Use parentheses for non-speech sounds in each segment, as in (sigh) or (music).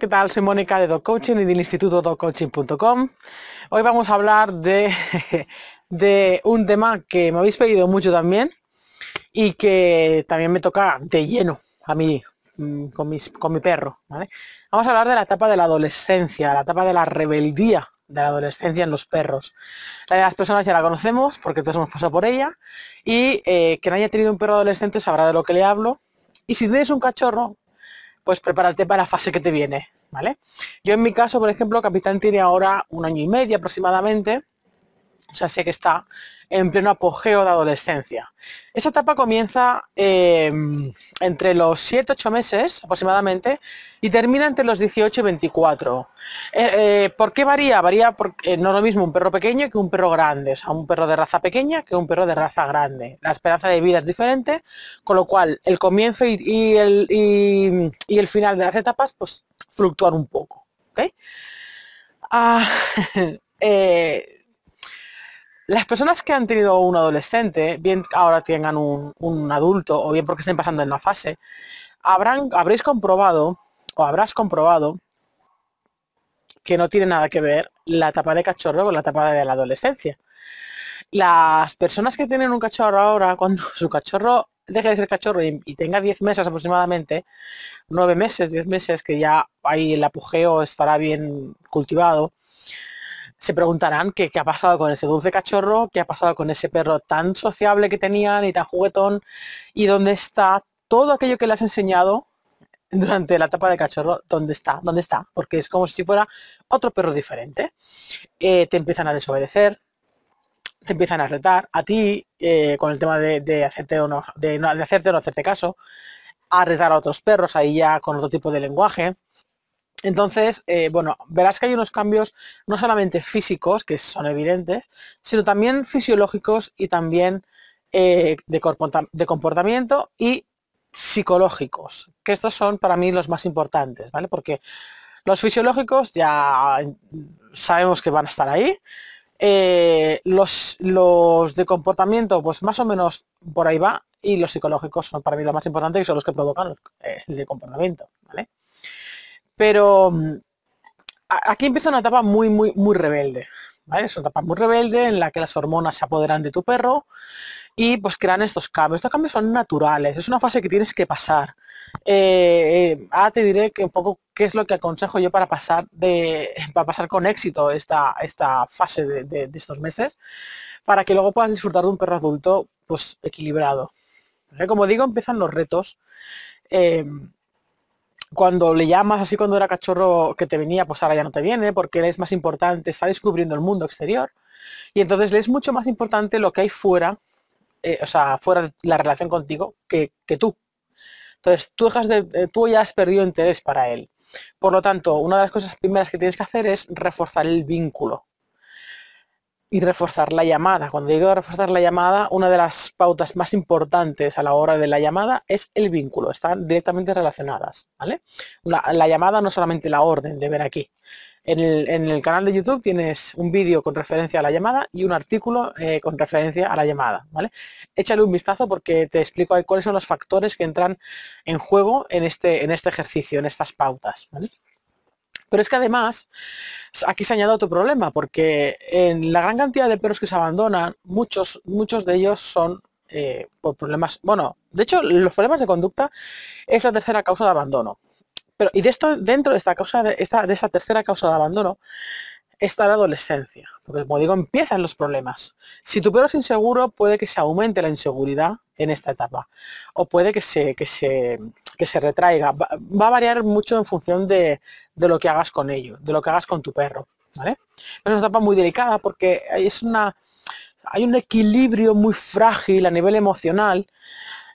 ¿qué tal? Soy Mónica de Dog Coaching y del instituto Coaching.com. Hoy vamos a hablar de, (laughs) de un tema que me habéis pedido mucho también y que también me toca de lleno a mí mm, con, mis, con mi perro. Vamos a hablar de la etapa de la adolescencia, la etapa de la rebeldía de la adolescencia en los perros. La de las personas ya la conocemos porque todos hemos pasado por ella y eh, quien haya tenido un perro adolescente sabrá de lo que le hablo. Y si tenéis un cachorro, pues prepárate para la fase que te viene, ¿vale? Yo en mi caso, por ejemplo, Capitán tiene ahora un año y medio aproximadamente o sea, sé que está en pleno apogeo de adolescencia. Esta etapa comienza em, entre los 7-8 meses aproximadamente y termina entre los 18 y 24. Eh, eh, ¿Por qué varía? Varía porque eh, no es lo mismo un perro pequeño que un perro grande, o sea, un perro de raza pequeña que un perro de raza grande. La esperanza de vida es diferente, con lo cual el comienzo y, el, el, final de las etapas pues fluctúan un poco. ¿okay? Ah, (laughs) Las personas que han tenido un adolescente, bien ahora tengan un, adulto o bien porque estén pasando en la fase, habrán, habréis comprobado o habrás comprobado que no tiene nada que ver la etapa de cachorro con la etapa de la adolescencia. Las personas que tienen un cachorro ahora, cuando su cachorro deje de ser cachorro y, tenga 10 meses aproximadamente, 9 meses, 10 meses, que ya ahí el apogeo estará bien cultivado, se preguntarán qué, ha pasado con ese dulce cachorro, qué ha pasado con ese perro tan sociable que tenían y tan juguetón, y dónde está todo aquello que le has enseñado durante la etapa de cachorro, dónde está, dónde está, porque es como si fuera otro perro diferente. Eh, te empiezan a desobedecer, te empiezan a retar a ti eh, con el tema de, hacerte o no, de, no, de hacerte o no hacerte caso, a retar a otros perros, ahí ya con otro tipo de lenguaje entonces, eh, bueno, verás que hay unos cambios no solamente físicos, que son evidentes, sino también fisiológicos y también eh, de comportamiento y psicológicos, que estos son para mí los más importantes, ¿vale? Porque los fisiológicos ya sabemos que van a estar ahí. Eh, los, de comportamiento, pues más o menos por ahí va. Y los psicológicos son para mí lo más importante y son los que provocan el, de comportamiento, ¿vale? Pero mm, aquí empieza una etapa muy, muy, muy rebelde. ¿Vale? Es una etapa muy rebelde en la que las hormonas se apoderan de tu perro y pues crean estos cambios. Estos cambios son naturales, es una fase que tienes que pasar. Eh, eh, te diré que un poco qué es lo que aconsejo yo para pasar de pasar con éxito esta, esta fase de, estos meses, para que luego puedas disfrutar de un perro adulto pues equilibrado. Como digo, empiezan los retos. Eh, cuando le llamas así cuando era cachorro que te venía, pues ahora ya no te viene porque él es más importante, está descubriendo el mundo exterior. Y entonces le es mucho más importante lo que hay fuera, eh, o sea, fuera de la relación contigo que, tú. Entonces tú, dejas de, eh, tú ya has perdido interés para él. Por lo tanto, una de las cosas primeras que tienes que hacer es reforzar el vínculo y reforzar la llamada. Cuando digo reforzar la llamada, una de las pautas más importantes a la hora de la llamada es el vínculo, están directamente relacionadas. ¿vale? La, llamada no solamente la orden de ver aquí. En el, canal de YouTube tienes un vídeo con referencia a la llamada y un artículo eh, con referencia a la llamada. ¿vale? Échale un vistazo porque te explico cuáles son los factores que entran en juego en este, en este ejercicio, en estas pautas. Pero es que además, aquí se ha añadido otro problema, porque en la gran cantidad de perros que se abandonan, muchos, muchos de ellos son eh, por problemas, bueno, de hecho los problemas de conducta es la tercera causa de abandono. Pero, y de esto, dentro de esta causa de esta, de esta tercera causa de abandono, está la adolescencia, porque como digo, empiezan los problemas. Si tu perro es inseguro, puede que se aumente la inseguridad en esta etapa, o puede que se, que se, se retraiga. Va, a variar mucho en función de, lo que hagas con ello, de lo que hagas con tu perro. ¿vale? Es una etapa muy delicada porque es una, hay un equilibrio muy frágil a nivel emocional.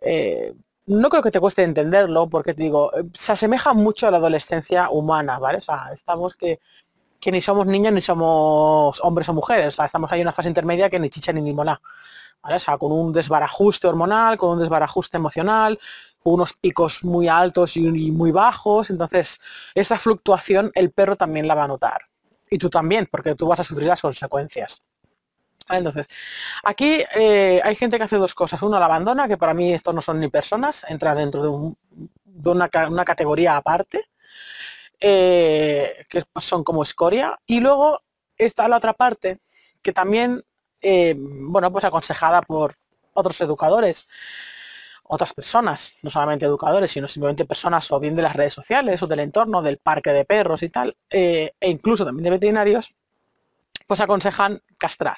Eh, no creo que te cueste entenderlo porque te digo, eh, se asemeja mucho a la adolescencia humana, ¿vale? estamos que que ni somos niños ni somos hombres o mujeres, o sea, estamos ahí en una fase intermedia que ni chicha ni ni ¿Vale? O sea, con un desbarajuste hormonal, con un desbarajuste emocional, unos picos muy altos y muy bajos. Entonces, esta fluctuación el perro también la va a notar. Y tú también, porque tú vas a sufrir las consecuencias. Entonces, aquí eh, hay gente que hace dos cosas. Uno, la abandona, que para mí esto no son ni personas, Entra dentro de, una categoría aparte. Eh, que son como escoria. Y luego está la otra parte que también, eh, bueno, pues aconsejada por otros educadores, otras personas, no solamente educadores, sino simplemente personas o bien de las redes sociales o del entorno, del parque de perros y tal, eh, e incluso también de veterinarios, pues aconsejan castrar.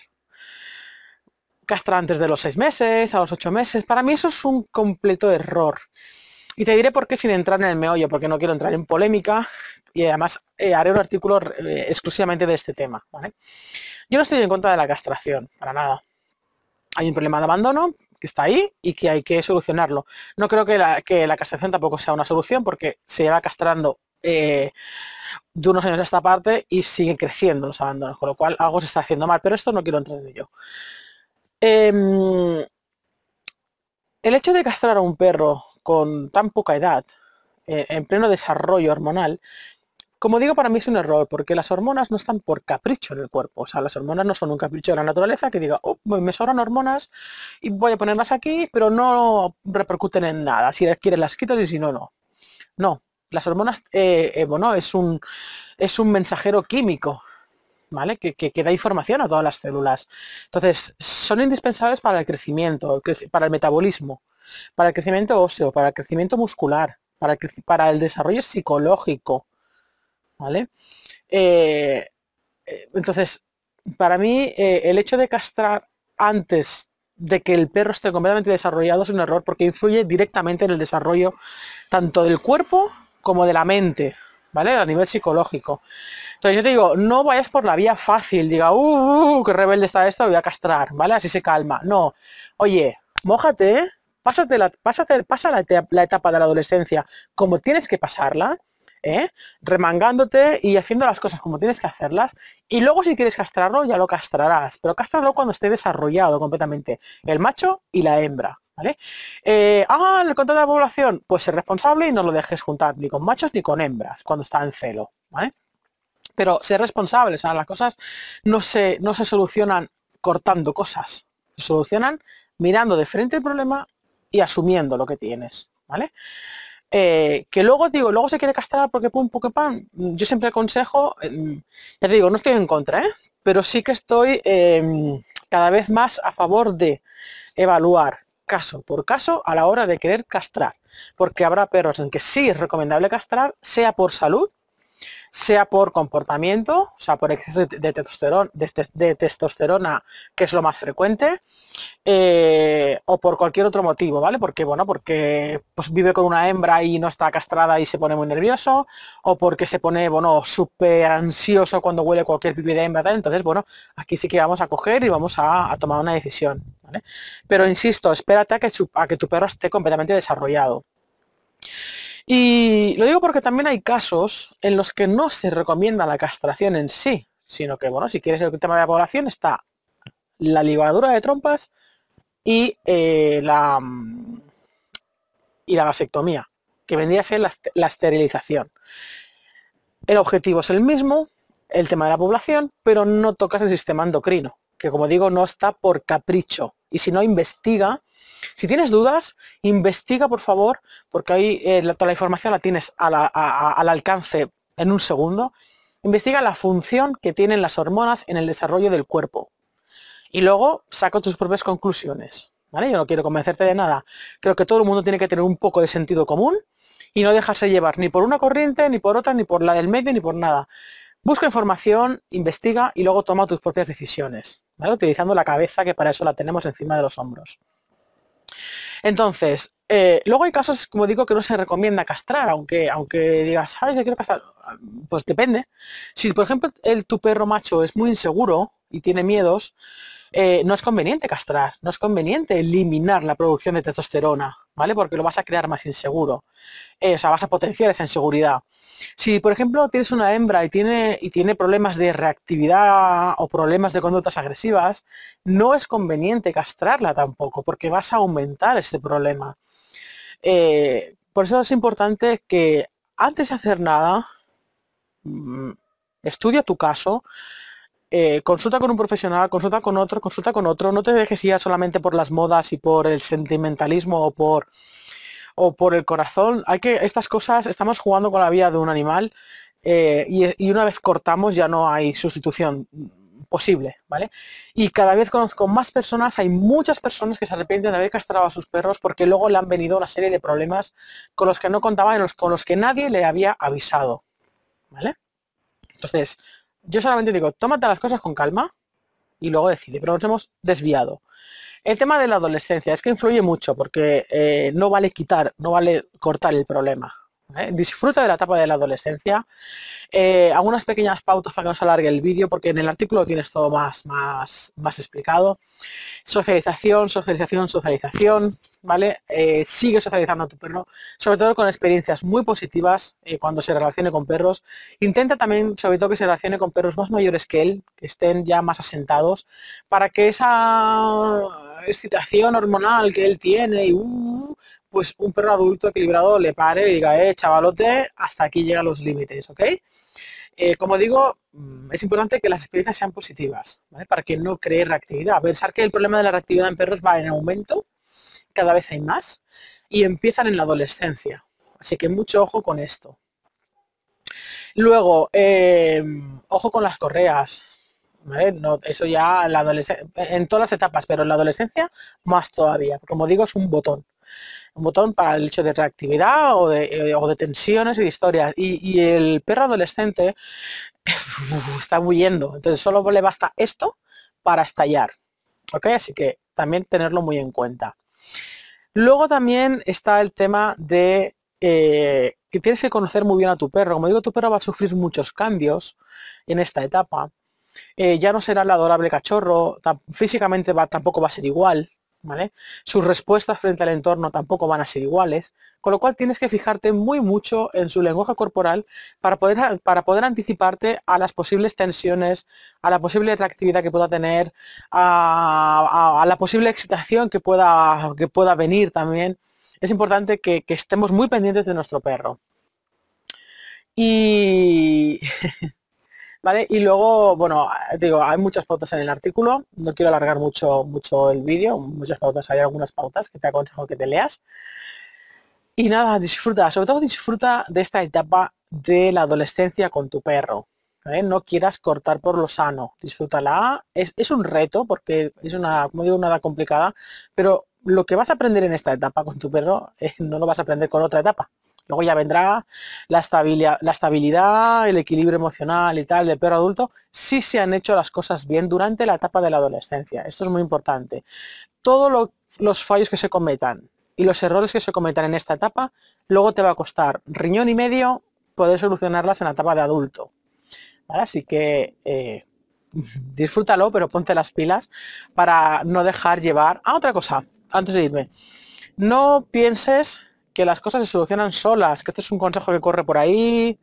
Castrar antes de los seis meses, a los ocho meses. Para mí eso es un completo error. Y te diré por qué sin entrar en el meollo, porque no quiero entrar en polémica y además eh, haré un artículo eh, exclusivamente de este tema. Yo no estoy en contra de la castración, para nada. Hay un problema de abandono que está ahí y que hay que solucionarlo. No creo que la, castración tampoco sea una solución porque se lleva castrando eh, de unos años a esta parte y siguen creciendo los abandonos, con lo cual algo se está haciendo mal, pero esto no quiero entrar en ello. Em, el hecho de castrar a un perro con tan poca edad, eh, en pleno desarrollo hormonal, como digo, para mí es un error, porque las hormonas no están por capricho en el cuerpo. O sea, las hormonas no son un capricho de la naturaleza que diga, oh, me sobran hormonas y voy a ponerlas aquí, pero no repercuten en nada. Si las las quitas y si no, no. No, las hormonas, eh, eh, bueno, es un, es un mensajero químico, ¿vale? que, que, da información a todas las células. Entonces, son indispensables para el crecimiento, para el metabolismo para el crecimiento óseo, para el crecimiento muscular, para el, desarrollo psicológico. ¿Vale? Eh, eh, entonces, para mí eh, el hecho de castrar antes de que el perro esté completamente desarrollado es un error porque influye directamente en el desarrollo tanto del cuerpo como de la mente, ¿vale? A nivel psicológico. Entonces yo te digo, no vayas por la vía fácil, diga, uh, uh, uh qué rebelde está esto, voy a castrar, ¿vale? Así se calma. No, oye, mójate, pásate, la, pasa la etapa, de la adolescencia como tienes que pasarla, ¿eh? remangándote y haciendo las cosas como tienes que hacerlas. Y luego si quieres castrarlo, ya lo castrarás, pero castrarlo cuando esté desarrollado completamente, el macho y la hembra. ¿Vale? Eh, ah, el control de la población, pues ser responsable y no lo dejes juntar ni con machos ni con hembras cuando está en celo, Pero ser responsable, o sea, las cosas no se, no se solucionan cortando cosas, se solucionan mirando de frente el problema y asumiendo lo que tienes, ¿vale? Eh, que luego digo, luego se quiere castrar porque pum, porque pan. yo siempre aconsejo, em, ya te digo, no estoy en contra, ¿eh? pero sí que estoy em, cada vez más a favor de evaluar caso por caso a la hora de querer castrar, porque habrá perros en que sí es recomendable castrar, sea por salud, sea por comportamiento, o sea, por exceso de este-, testosterona, que es lo más frecuente, eh, o por cualquier otro motivo, ¿vale? Porque, bueno, porque pues, vive con una hembra y no está castrada y se pone muy nervioso, o porque se pone, bueno, súper ansioso cuando huele cualquier pipi de hembra, Entonces, bueno, aquí sí que vamos a coger y vamos a, tomar una decisión, Pero insisto, espérate que, a que tu perro esté completamente desarrollado. Y lo digo porque también hay casos en los que no se recomienda la castración en sí, sino que, bueno, si quieres el tema de la población, está la ligadura de trompas y, eh, mm, la, vasectomía, que vendría a ser la esterilización. El objetivo es el mismo, el tema de la población, pero no tocas el sistema endocrino, que como digo, no está por capricho, y si no, investiga. Si tienes dudas, investiga por favor, porque ahí eh, toda la información la tienes al alcance en un segundo. Investiga la función que tienen las hormonas en el desarrollo del cuerpo. Y luego saca tus propias conclusiones. Yo no quiero convencerte de nada. Creo que todo el mundo tiene que tener un poco de sentido común y no dejarse llevar ni por una corriente, ni por otra, ni por la del medio, ni por nada. Busca información, investiga y luego toma tus propias decisiones utilizando la cabeza que para eso la tenemos encima de los hombros. Entonces, eh, luego hay casos, como digo, que no se recomienda castrar, aunque, aunque digas, ay, que quiero castrar, pues depende. Si, por ejemplo, el, tu perro macho es muy inseguro y tiene miedos, eh, no es conveniente castrar, no es conveniente eliminar la producción de testosterona, porque lo vas a crear más inseguro. Eh, o sea, vas a potenciar esa inseguridad. Si, por ejemplo, tienes una hembra y tiene, y tiene problemas de reactividad o problemas de conductas agresivas, no es conveniente castrarla tampoco, porque vas a aumentar este problema. Eh, por eso es importante que antes de hacer nada, mm, estudia tu caso, eh, consulta con un profesional, consulta con otro, consulta con otro, no te dejes ir solamente por las modas y por el sentimentalismo o por o por el corazón. Hay que estas cosas estamos jugando con la vida de un animal eh, y, una vez cortamos ya no hay sustitución posible, ¿vale? Y cada vez conozco más personas, hay muchas personas que se arrepienten de haber castrado a sus perros porque luego le han venido una serie de problemas con los que no contaban y con los que nadie le había avisado, ¿vale? Entonces, yo solamente digo, tómate las cosas con calma y luego decide, pero nos hemos desviado. El tema de la adolescencia es que influye mucho porque eh, no vale quitar, no vale cortar el problema. ¿eh? Disfruta de la etapa de la adolescencia. Eh, algunas pequeñas pautas para que no se alargue el vídeo porque en el artículo tienes todo más, más, más explicado. Socialización, socialización, socialización. ¿vale? Eh, sigue socializando a tu perro, sobre todo con experiencias muy positivas eh, cuando se relacione con perros. Intenta también, sobre todo, que se relacione con perros más mayores que él, que estén ya más asentados, para que esa excitación hormonal que él tiene y uh, pues un perro adulto equilibrado le pare y diga, eh, chavalote, hasta aquí llegan los límites, ¿ok? Eh, como digo, mm, es importante que las experiencias sean positivas, ¿vale? Para que no cree reactividad. Pensar que el problema de la reactividad en perros va en aumento cada vez hay más, y empiezan en la adolescencia. Así que mucho ojo con esto. Luego, eh, ojo con las correas. eso ya en, en todas las etapas, pero en la adolescencia más todavía. Como digo, es un botón. Un botón para el hecho de reactividad o de, eh, tensiones y de historias. Y, el perro adolescente (laughs) está huyendo. Entonces solo le basta esto para estallar. Así que también tenerlo muy en cuenta. Luego también está el tema de eh, que tienes que conocer muy bien a tu perro. Como digo, tu perro va a sufrir muchos cambios en esta etapa. Eh, ya no será el adorable cachorro, físicamente tampoco va a ser igual. Sus respuestas frente al entorno tampoco van a ser iguales, con lo cual tienes que fijarte muy mucho en su lenguaje corporal para poder, para poder anticiparte a las posibles tensiones, a la posible reactividad que pueda tener, a, la posible excitación que pueda, que pueda venir también. Es importante que estemos muy pendientes de nuestro perro. Y (laughs) ¿vale? Y luego, bueno, digo, hay muchas pautas en el artículo, no quiero alargar mucho, mucho el vídeo, muchas pautas, hay algunas pautas que te aconsejo que te leas. Y nada, disfruta, sobre todo disfruta de esta etapa de la adolescencia con tu perro. ¿eh? No quieras cortar por lo sano, disfrútala. Es, es un reto porque es una, como digo, una edad complicada, pero lo que vas a aprender en esta etapa con tu perro eh, no lo vas a aprender con otra etapa. Luego ya vendrá la estabilidad, la estabilidad, el equilibrio emocional y tal del perro adulto si se han hecho las cosas bien durante la etapa de la adolescencia. Esto es muy importante. Todos los fallos que se cometan y los errores que se cometan en esta etapa, luego te va a costar riñón y medio poder solucionarlas en la etapa de adulto. Así que eh, (laughs) disfrútalo, pero ponte las pilas para no dejar llevar a ah, otra cosa, antes de irme. No pienses que las cosas se solucionan solas, que este es un consejo que corre por ahí,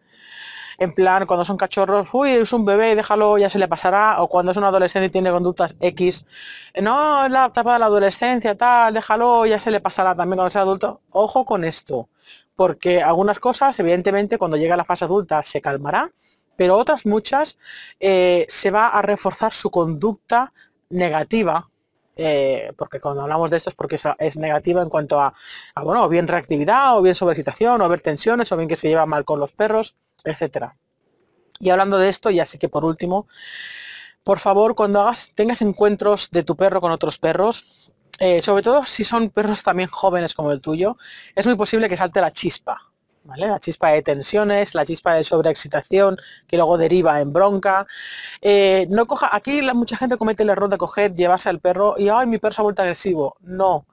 en plan, cuando son cachorros, uy, es un bebé, déjalo, ya se le pasará, o cuando es un adolescente y tiene conductas X, no, es la etapa de la adolescencia, tal, déjalo, ya se le pasará también cuando sea adulto. Ojo con esto, porque algunas cosas, evidentemente, cuando llega a la fase adulta se calmará, pero otras muchas eh, se va a reforzar su conducta negativa eh, porque cuando hablamos de esto es porque es, negativa en cuanto a, bueno, o bien reactividad, o bien sobreexcitación, o haber tensiones, o bien que se lleva mal con los perros, etcétera. Y hablando de esto, ya así que por último, por favor, cuando hagas, tengas encuentros de tu perro con otros perros, eh, sobre todo si son perros también jóvenes como el tuyo, es muy posible que salte la chispa. La chispa de tensiones, la chispa de sobreexcitación que luego deriva en bronca. Eh, no coja, aquí la, mucha gente comete el error de coger, llevarse al perro y, ay, mi perro se ha vuelto agresivo. No,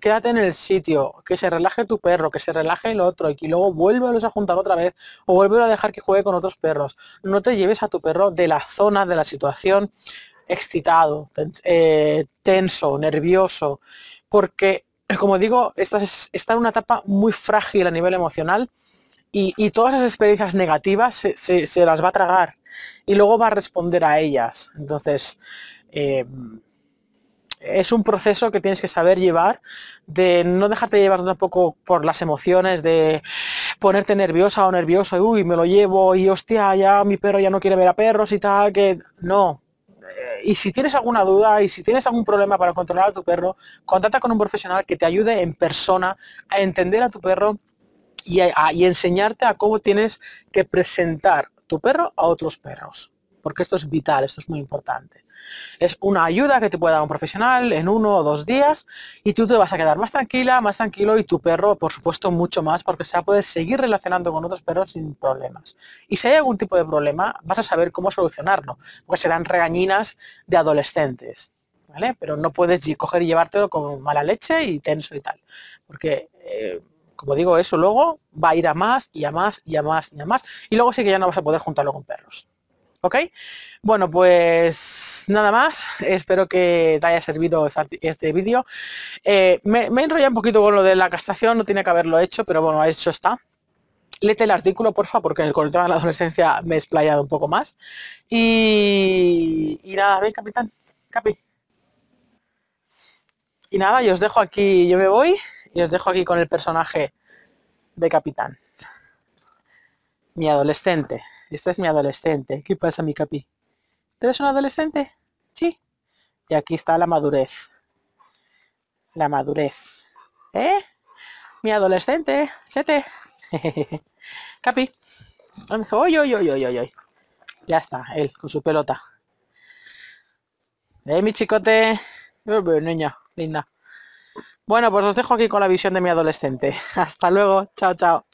quédate en el sitio, que se relaje tu perro, que se relaje el otro y que luego vuelva a juntar otra vez o volver a dejar que juegue con otros perros. No te lleves a tu perro de la zona, de la situación excitado, eh, tenso, nervioso, porque como digo, está en una etapa muy frágil a nivel emocional y, todas esas experiencias negativas se, las va a tragar y luego va a responder a ellas. Entonces, eh, es un proceso que tienes que saber llevar, de no dejarte llevar tampoco por las emociones, de ponerte nerviosa o nervioso, y, uy, me lo llevo y hostia, ya mi perro ya no quiere ver a perros y tal, que no, y si tienes alguna duda y si tienes algún problema para controlar a tu perro, contacta con un profesional que te ayude en persona a entender a tu perro y, a, y enseñarte a cómo tienes que presentar tu perro a otros perros porque esto es vital, esto es muy importante. Es una ayuda que te puede dar un profesional en uno o dos días y tú te vas a quedar más tranquila, más tranquilo y tu perro, por supuesto, mucho más porque se poder seguir relacionando con otros perros sin problemas. Y si hay algún tipo de problema, vas a saber cómo solucionarlo, porque serán regañinas de adolescentes. ¿Vale? Pero no puedes coger y llevártelo con mala leche y tenso y tal. Porque, eh, como digo, eso luego va a ir a más y a más y a más y a más. Y luego sí que ya no vas a poder juntarlo con perros. ¿Ok? Bueno, pues nada más. Espero que te haya servido este vídeo. Eh, me, he enrollado un poquito con lo de la castración, no tiene que haberlo hecho, pero bueno, hecho está. Lete el artículo, porfa, porque con el tema de la adolescencia me he explayado un poco más. Y, y nada, ven, capitán, capi. Y nada, yo os dejo aquí, yo me voy, y os dejo aquí con el personaje de capitán. Mi adolescente esta es mi adolescente. ¿Qué pasa, mi capi? ¿Tú eres un adolescente? Sí. Y aquí está la madurez. La madurez. ¿Eh? Mi adolescente. Chete. (laughs) capi. Oy, oy, oy, oy, oy, Ya está, él, con su pelota. ¿Eh, mi chicote? Eh, pues, niña, linda. Bueno, pues os dejo aquí con la visión de mi adolescente. (laughs) Hasta luego. Chao, chao.